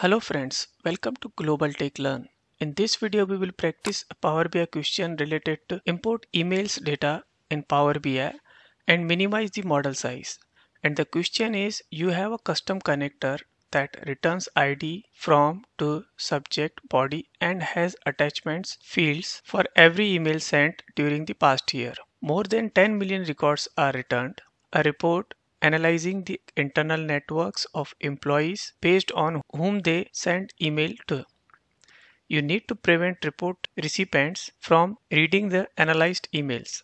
Hello friends, welcome to Global Tech Learn. In this video, we will practice a Power BI question related to import emails data in Power BI and minimize the model size. And the question is, you have a custom connector that returns ID from to subject body and has attachments fields for every email sent during the past year. More than 10 million records are returned. A report analyzing the internal networks of employees based on whom they send email to. You need to prevent report recipients from reading the analyzed emails.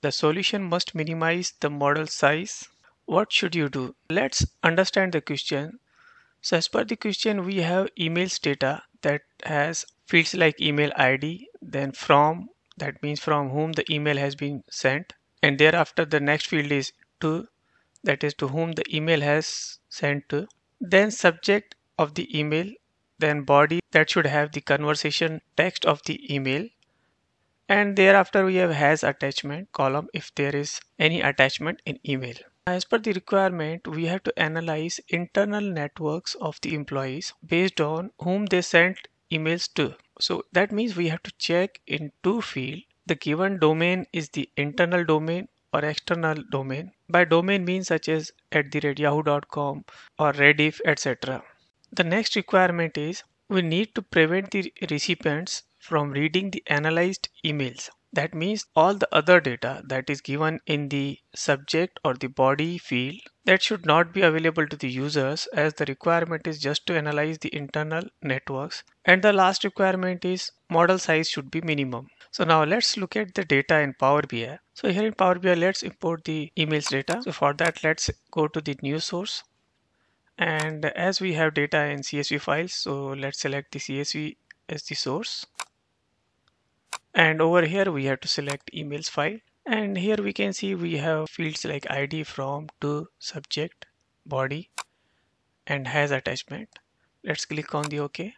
The solution must minimize the model size. What should you do? Let's understand the question. So as per the question, we have emails data that has fields like email ID, then from, that means from whom the email has been sent. And thereafter, the next field is to that is to whom the email has sent to, then subject of the email, then body that should have the conversation text of the email, and thereafter we have has attachment column if there is any attachment in email. As per the requirement, we have to analyze internal networks of the employees based on whom they sent emails to. So that means we have to check in two fields. The given domain is the internal domain or external domain by domain means such as at the rate yahoo.com or Rediff, etc. The next requirement is we need to prevent the recipients from reading the analyzed emails. That means all the other data that is given in the subject or the body field that should not be available to the users as the requirement is just to analyze the internal networks. And the last requirement is model size should be minimum. So now let's look at the data in Power BI. So here in Power BI, let's import the emails data. So for that, let's go to the new source. And as we have data in CSV files, so let's select the CSV as the source. And over here, we have to select emails file. And here we can see we have fields like ID from to subject body and has attachment. Let's click on the OK.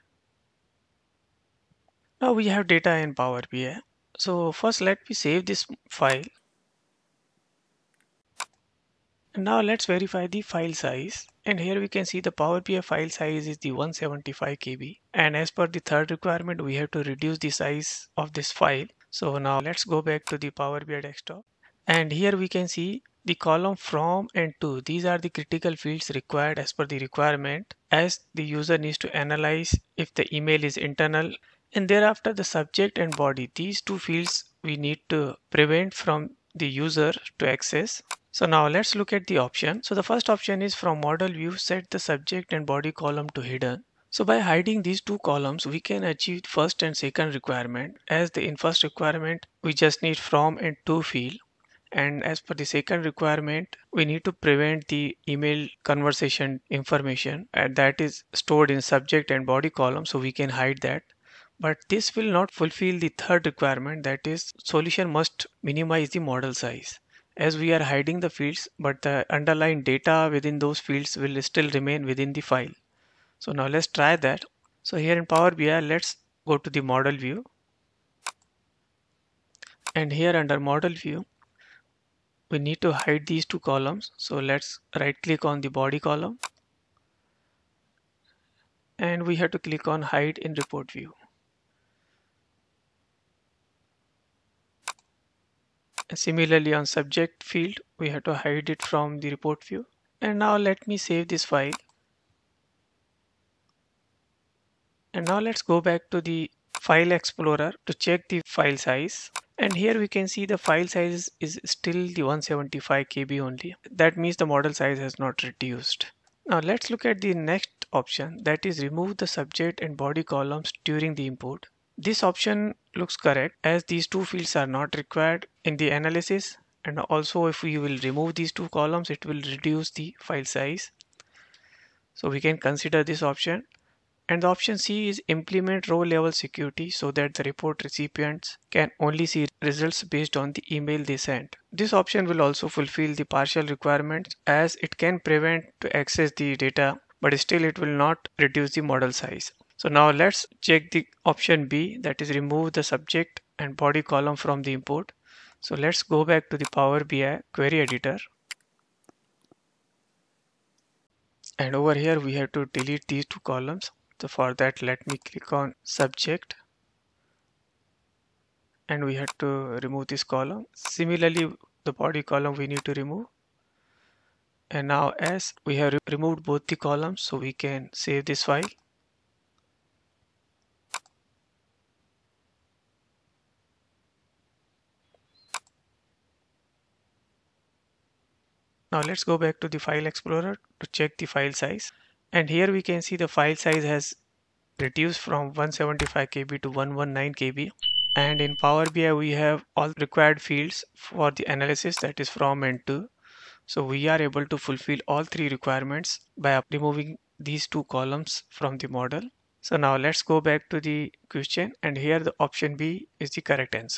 Now we have data in Power BI. Eh? So first let me save this file. And now let's verify the file size. And here we can see the Power BI file size is the 175 KB. And as per the third requirement, we have to reduce the size of this file. So now let's go back to the Power BI desktop. And here we can see the column from and to these are the critical fields required as per the requirement as the user needs to analyze if the email is internal and thereafter the subject and body these two fields we need to prevent from the user to access so now let's look at the option so the first option is from model view set the subject and body column to hidden so by hiding these two columns we can achieve first and second requirement as the in first requirement we just need from and to field and as for the second requirement we need to prevent the email conversation information and that is stored in subject and body column so we can hide that but this will not fulfill the third requirement that is solution must minimize the model size as we are hiding the fields but the underlying data within those fields will still remain within the file. So now let's try that. So here in Power BI let's go to the model view and here under model view we need to hide these two columns so let's right click on the body column and we have to click on hide in report view Similarly on subject field, we have to hide it from the report view. And now let me save this file. And now let's go back to the file explorer to check the file size. And here we can see the file size is still the 175 KB only. That means the model size has not reduced. Now let's look at the next option that is remove the subject and body columns during the import. This option looks correct as these two fields are not required in the analysis and also if we will remove these two columns it will reduce the file size so we can consider this option and the option C is implement row level security so that the report recipients can only see results based on the email they sent. This option will also fulfill the partial requirements as it can prevent to access the data but still it will not reduce the model size. So now let's check the option B that is remove the subject and body column from the import. So let's go back to the Power BI query editor. And over here we have to delete these two columns. So for that let me click on subject and we have to remove this column. Similarly the body column we need to remove and now as we have removed both the columns so we can save this file Now let's go back to the file explorer to check the file size. And here we can see the file size has reduced from 175 KB to 119 KB. And in Power BI, we have all required fields for the analysis that is from and to. So we are able to fulfill all three requirements by removing these two columns from the model. So now let's go back to the question and here the option B is the correct answer.